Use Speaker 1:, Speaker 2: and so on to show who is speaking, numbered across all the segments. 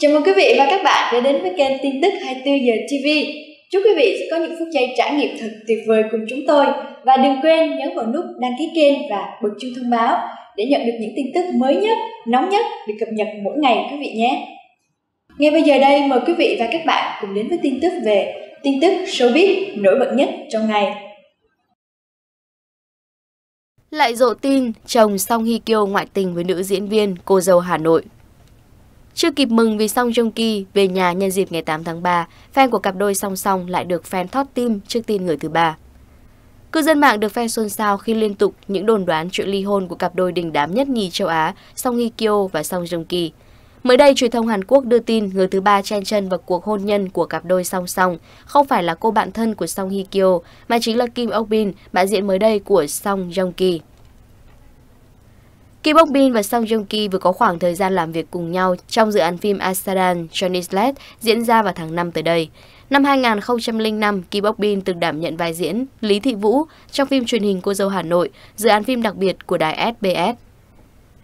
Speaker 1: Chào mừng quý vị và các bạn đã đến với kênh tin tức 24 giờ TV. Chúc quý vị sẽ có những phút giây trải nghiệm thật tuyệt vời cùng chúng tôi và đừng quên nhấn vào nút đăng ký kênh và bật chuông thông báo để nhận được những tin tức mới nhất, nóng nhất được cập nhật mỗi ngày quý vị nhé. Ngay bây giờ đây mời quý vị và các bạn cùng đến với tin tức về tin tức showbiz nổi bật nhất trong ngày.
Speaker 2: Lại rộ tin chồng Song Hy Kyo ngoại tình với nữ diễn viên cô dâu Hà Nội chưa kịp mừng vì Song Joong Ki về nhà nhân dịp ngày 8 tháng 3, fan của cặp đôi song song lại được fan thót tim trước tin người thứ ba. Cư dân mạng được fan xôn xao khi liên tục những đồn đoán chuyện ly hôn của cặp đôi đình đám nhất nhì châu Á, Song Hye Kyo và Song Joong Ki. Mới đây, truyền thông Hàn Quốc đưa tin người thứ ba chen chân vào cuộc hôn nhân của cặp đôi song song không phải là cô bạn thân của Song Hye Kyo mà chính là Kim Ok Bin, bạn diễn mới đây của Song Joong Ki. Kim Bok Bin và Song Joong Ki vừa có khoảng thời gian làm việc cùng nhau trong dự án phim Asadan Chonislet diễn ra vào tháng 5 tới đây. Năm 2005, Kim Bok Bin từng đảm nhận vai diễn Lý Thị Vũ trong phim truyền hình Cô dâu Hà Nội, dự án phim đặc biệt của đài SBS.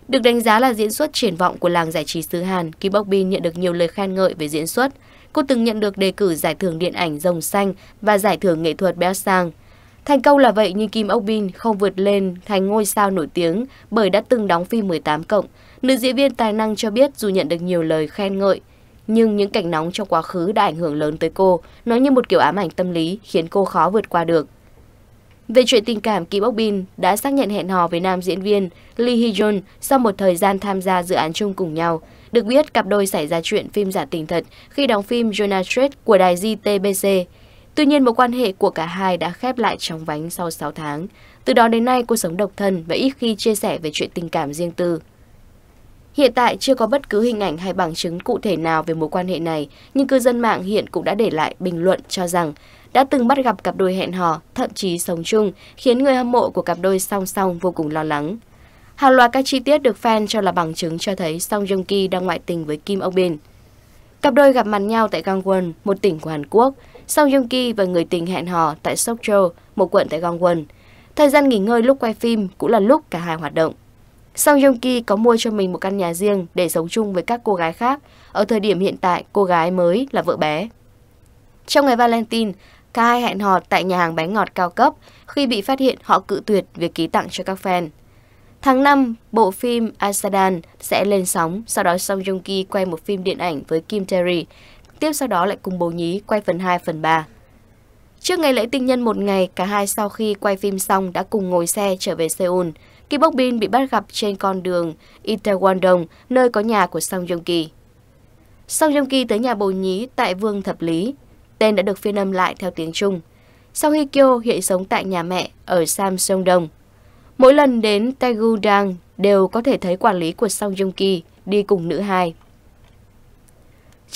Speaker 2: Được đánh giá là diễn xuất triển vọng của làng giải trí xứ Hàn, Kim Bok Bin nhận được nhiều lời khen ngợi về diễn xuất. Cô từng nhận được đề cử giải thưởng điện ảnh Rồng Xanh và giải thưởng nghệ thuật Béo Sang. Thành công là vậy nhưng Kim Ok Bin không vượt lên thành ngôi sao nổi tiếng bởi đã từng đóng phim 18 cộng. Nữ diễn viên tài năng cho biết dù nhận được nhiều lời khen ngợi, nhưng những cảnh nóng trong quá khứ đã ảnh hưởng lớn tới cô, nó như một kiểu ám ảnh tâm lý khiến cô khó vượt qua được. Về chuyện tình cảm, Kim Ok Bin đã xác nhận hẹn hò với nam diễn viên Lee Hee Jun sau một thời gian tham gia dự án chung cùng nhau. Được biết, cặp đôi xảy ra chuyện phim giả tình thật khi đóng phim Jonah Strait của đài JTBC. Tuy nhiên, mối quan hệ của cả hai đã khép lại trong vánh sau 6 tháng. Từ đó đến nay, cô sống độc thân và ít khi chia sẻ về chuyện tình cảm riêng tư. Hiện tại chưa có bất cứ hình ảnh hay bằng chứng cụ thể nào về mối quan hệ này, nhưng cư dân mạng hiện cũng đã để lại bình luận cho rằng đã từng bắt gặp cặp đôi hẹn hò, thậm chí sống chung, khiến người hâm mộ của cặp đôi song song vô cùng lo lắng. Hàng loạt các chi tiết được fan cho là bằng chứng cho thấy Song Joong Ki đang ngoại tình với Kim Ok Bin. Cặp đôi gặp mặt nhau tại Gangwon, một tỉnh của Hàn Quốc. Song Joong Ki và người tình hẹn hò tại Sokcho, một quận tại Gangwon. Thời gian nghỉ ngơi lúc quay phim cũng là lúc cả hai hoạt động. Song Joong Ki có mua cho mình một căn nhà riêng để sống chung với các cô gái khác. Ở thời điểm hiện tại, cô gái mới là vợ bé. Trong ngày Valentine, cả hai hẹn hò tại nhà hàng bánh ngọt cao cấp khi bị phát hiện họ cự tuyệt việc ký tặng cho các fan. Tháng 5, bộ phim Asadan sẽ lên sóng, sau đó Song Joong Ki quay một phim điện ảnh với Kim Terry tiếp sau đó lại cùng bầu nhí quay phần 2, phần 3. Trước ngày lễ tinh nhân một ngày, cả hai sau khi quay phim xong đã cùng ngồi xe trở về Seoul. Kim Bok Bin bị bắt gặp trên con đường Itaewon-dong, nơi có nhà của Song Joong Ki. Song Joong Ki tới nhà bồ nhí tại Vương Thập Lý. Tên đã được phiên âm lại theo tiếng Trung. Song Hye Kyo hiện sống tại nhà mẹ ở Samsung Dong. Mỗi lần đến taegu Dang đều có thể thấy quản lý của Song Joong Ki đi cùng nữ hai.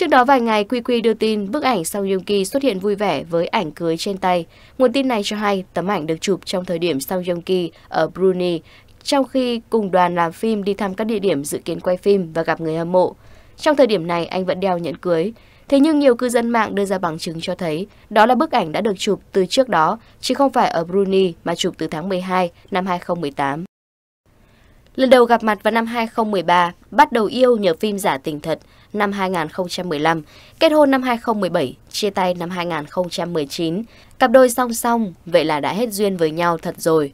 Speaker 2: Trước đó vài ngày, quy quy đưa tin bức ảnh Song Joong Ki xuất hiện vui vẻ với ảnh cưới trên tay. Nguồn tin này cho hay tấm ảnh được chụp trong thời điểm Song Joong Ki ở Brunei, trong khi cùng đoàn làm phim đi thăm các địa điểm dự kiến quay phim và gặp người hâm mộ. Trong thời điểm này, anh vẫn đeo nhẫn cưới. Thế nhưng nhiều cư dân mạng đưa ra bằng chứng cho thấy đó là bức ảnh đã được chụp từ trước đó, chứ không phải ở Brunei mà chụp từ tháng 12 năm 2018. Lần đầu gặp mặt vào năm 2013, bắt đầu yêu nhờ phim giả tình thật – năm 2015, kết hôn năm 2017, chia tay năm 2019, cặp đôi song song, vậy là đã hết duyên với nhau thật rồi.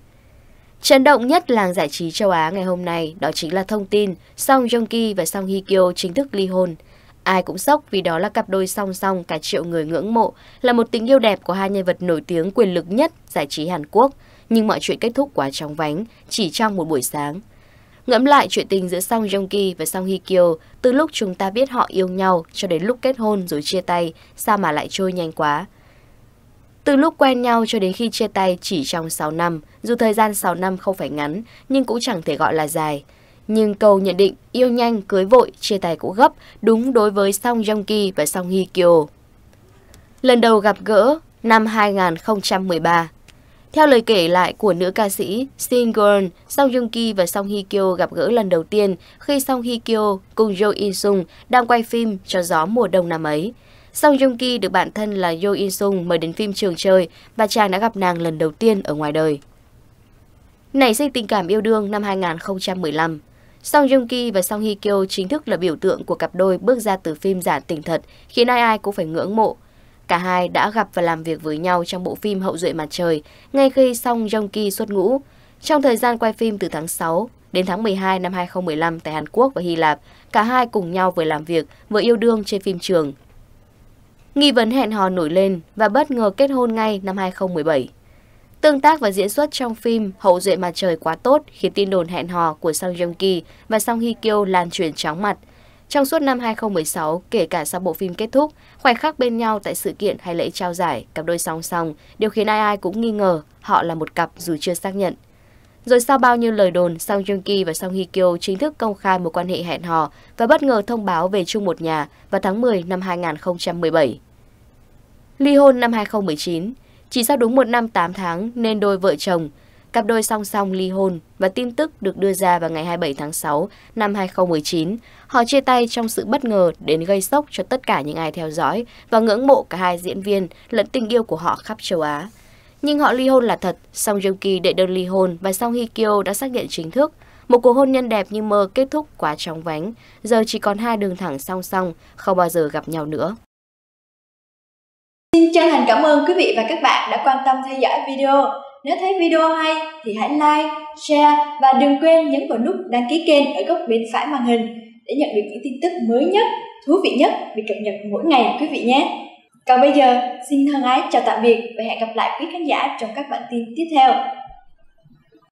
Speaker 2: Chấn động nhất làng giải trí châu Á ngày hôm nay đó chính là thông tin Song Joong Ki và Song Hye Kyo chính thức ly hôn. Ai cũng sốc vì đó là cặp đôi song song cả triệu người ngưỡng mộ, là một tình yêu đẹp của hai nhân vật nổi tiếng quyền lực nhất giải trí Hàn Quốc. Nhưng mọi chuyện kết thúc quá chóng vánh, chỉ trong một buổi sáng – Ngẫm lại chuyện tình giữa Song Joong Ki và Song Hye Kyo, từ lúc chúng ta biết họ yêu nhau cho đến lúc kết hôn rồi chia tay, sao mà lại trôi nhanh quá. Từ lúc quen nhau cho đến khi chia tay chỉ trong 6 năm, dù thời gian 6 năm không phải ngắn, nhưng cũng chẳng thể gọi là dài. Nhưng câu nhận định yêu nhanh, cưới vội, chia tay cũng gấp, đúng đối với Song Joong Ki và Song Hye Kyo. Lần đầu gặp gỡ năm 2013 theo lời kể lại của nữ ca sĩ Shin Girl, Song Joong Ki và Song Hye Kyo gặp gỡ lần đầu tiên khi Song Hye Kyo cùng Jo In Sung đang quay phim cho gió mùa đông năm ấy. Song Joong Ki được bạn thân là Jo In Sung mời đến phim trường chơi và chàng đã gặp nàng lần đầu tiên ở ngoài đời. Nảy sinh tình cảm yêu đương năm 2015 Song Joong Ki và Song Hye Kyo chính thức là biểu tượng của cặp đôi bước ra từ phim giả tình thật, khiến ai ai cũng phải ngưỡng mộ. Cả hai đã gặp và làm việc với nhau trong bộ phim Hậu duệ mặt trời ngay khi Song Jong Ki xuất ngũ. Trong thời gian quay phim từ tháng 6 đến tháng 12 năm 2015 tại Hàn Quốc và Hy Lạp, cả hai cùng nhau vừa làm việc vừa yêu đương trên phim trường. Nghi vấn hẹn hò nổi lên và bất ngờ kết hôn ngay năm 2017. Tương tác và diễn xuất trong phim Hậu duệ mặt trời quá tốt khiến tin đồn hẹn hò của Song Joong Ki và Song Hye Kyo lan truyền chóng mặt – trong suốt năm 2016, kể cả sau bộ phim kết thúc, khoảnh khắc bên nhau tại sự kiện hay lễ trao giải, cặp đôi song song, đều khiến ai ai cũng nghi ngờ họ là một cặp dù chưa xác nhận. Rồi sau bao nhiêu lời đồn, Song Joong Ki và Song Hye Kyo chính thức công khai mối quan hệ hẹn hò và bất ngờ thông báo về chung một nhà vào tháng 10 năm 2017. Ly hôn năm 2019, chỉ sau đúng một năm 8 tháng nên đôi vợ chồng Cặp đôi song song ly hôn và tin tức được đưa ra vào ngày 27 tháng 6 năm 2019. Họ chia tay trong sự bất ngờ đến gây sốc cho tất cả những ai theo dõi và ngưỡng mộ cả hai diễn viên lẫn tình yêu của họ khắp châu Á. Nhưng họ ly hôn là thật, Song Joong Ki đệ đơn ly hôn và Song Hye Kyo đã xác nhận chính thức. Một cuộc hôn nhân đẹp như mơ kết thúc quá chóng vánh, giờ chỉ còn hai đường thẳng song song, không bao giờ gặp nhau nữa.
Speaker 1: Xin chân thành cảm ơn quý vị và các bạn đã quan tâm theo dõi video. Nếu thấy video hay thì hãy like, share và đừng quên nhấn vào nút đăng ký kênh ở góc bên phải màn hình để nhận được những tin tức mới nhất, thú vị nhất bị cập nhật mỗi ngày quý vị nhé. Còn bây giờ, xin thân ái chào tạm biệt và hẹn gặp lại quý khán giả trong các bản tin tiếp theo.